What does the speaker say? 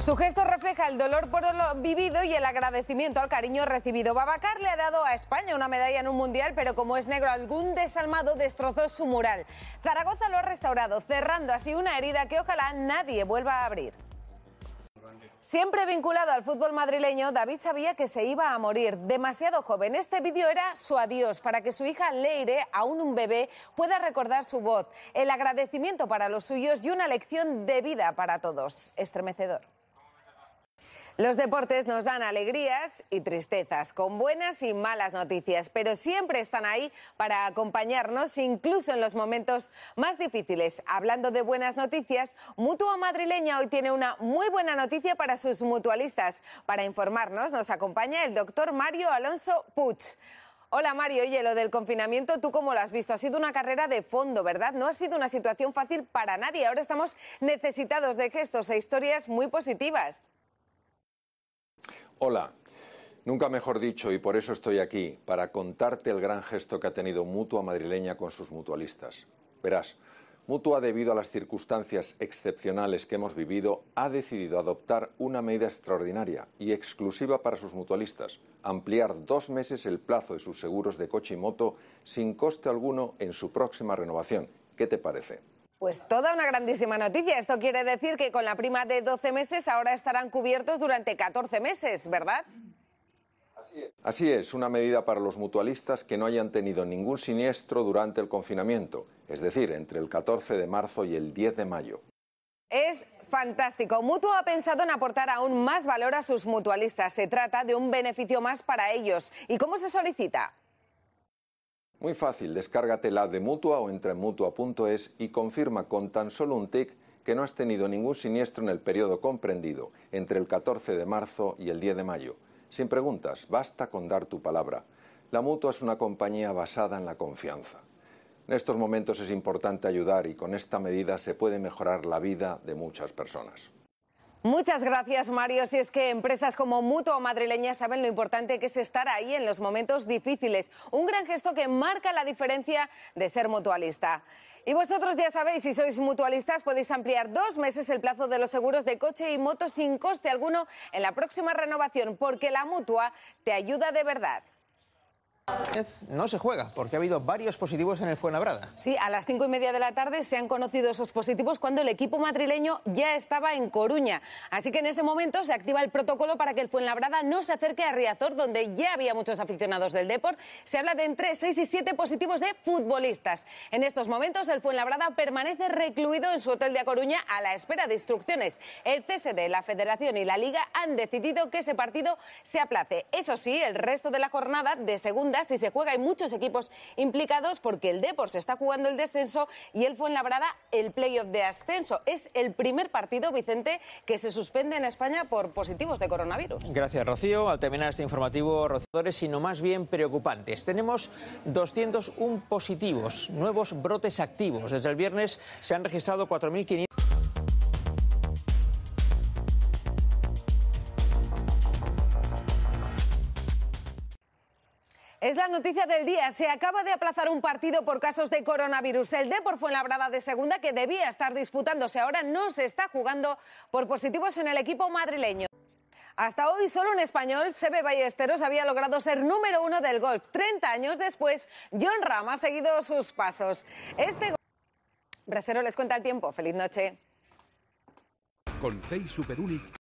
Su gesto refleja el dolor por lo vivido y el agradecimiento al cariño recibido. Babacar le ha dado a España una medalla en un mundial, pero como es negro, algún desalmado destrozó su mural. Zaragoza lo ha restaurado, cerrando así una herida que ojalá nadie vuelva a abrir. Siempre vinculado al fútbol madrileño, David sabía que se iba a morir demasiado joven. Este vídeo era su adiós para que su hija Leire, aún un bebé, pueda recordar su voz, el agradecimiento para los suyos y una lección de vida para todos. Estremecedor. Los deportes nos dan alegrías y tristezas, con buenas y malas noticias, pero siempre están ahí para acompañarnos, incluso en los momentos más difíciles. Hablando de buenas noticias, Mutua Madrileña hoy tiene una muy buena noticia para sus mutualistas. Para informarnos nos acompaña el doctor Mario Alonso Puig. Hola Mario, oye, lo del confinamiento, ¿tú cómo lo has visto? Ha sido una carrera de fondo, ¿verdad? No ha sido una situación fácil para nadie. Ahora estamos necesitados de gestos e historias muy positivas. Hola, nunca mejor dicho, y por eso estoy aquí, para contarte el gran gesto que ha tenido Mutua Madrileña con sus mutualistas. Verás, Mutua, debido a las circunstancias excepcionales que hemos vivido, ha decidido adoptar una medida extraordinaria y exclusiva para sus mutualistas, ampliar dos meses el plazo de sus seguros de coche y moto sin coste alguno en su próxima renovación. ¿Qué te parece? Pues toda una grandísima noticia. Esto quiere decir que con la prima de 12 meses ahora estarán cubiertos durante 14 meses, ¿verdad? Así es. Así es, una medida para los mutualistas que no hayan tenido ningún siniestro durante el confinamiento, es decir, entre el 14 de marzo y el 10 de mayo. Es fantástico. Mutuo ha pensado en aportar aún más valor a sus mutualistas. Se trata de un beneficio más para ellos. ¿Y cómo se solicita? Muy fácil, descárgate la de Mutua o entra en Mutua.es y confirma con tan solo un tick que no has tenido ningún siniestro en el periodo comprendido entre el 14 de marzo y el 10 de mayo. Sin preguntas, basta con dar tu palabra. La Mutua es una compañía basada en la confianza. En estos momentos es importante ayudar y con esta medida se puede mejorar la vida de muchas personas. Muchas gracias, Mario. Si es que empresas como Mutua Madrileña saben lo importante que es estar ahí en los momentos difíciles. Un gran gesto que marca la diferencia de ser mutualista. Y vosotros ya sabéis, si sois mutualistas, podéis ampliar dos meses el plazo de los seguros de coche y moto sin coste alguno en la próxima renovación, porque la Mutua te ayuda de verdad. No se juega porque ha habido varios positivos en el Fuenlabrada. Sí, a las cinco y media de la tarde se han conocido esos positivos cuando el equipo madrileño ya estaba en Coruña. Así que en ese momento se activa el protocolo para que el Fuenlabrada no se acerque a Riazor, donde ya había muchos aficionados del deporte Se habla de entre seis y siete positivos de futbolistas. En estos momentos el Fuenlabrada permanece recluido en su hotel de A Coruña a la espera de instrucciones. El CSD, la Federación y la Liga han decidido que ese partido se aplace. Eso sí, el resto de la jornada de segunda si se juega. Hay muchos equipos implicados porque el Depor se está jugando el descenso y el Fuenlabrada el playoff de ascenso. Es el primer partido, Vicente, que se suspende en España por positivos de coronavirus. Gracias, Rocío. Al terminar este informativo, rociadores, sino más bien preocupantes. Tenemos 201 positivos, nuevos brotes activos. Desde el viernes se han registrado 4.500 Es la noticia del día. Se acaba de aplazar un partido por casos de coronavirus. El Depor brada de segunda, que debía estar disputándose ahora, no se está jugando por positivos en el equipo madrileño. Hasta hoy solo un español, Sebe Ballesteros, había logrado ser número uno del golf. Treinta años después, John Ram ha seguido sus pasos. Este Brasero les cuenta el tiempo. Feliz noche. Con Super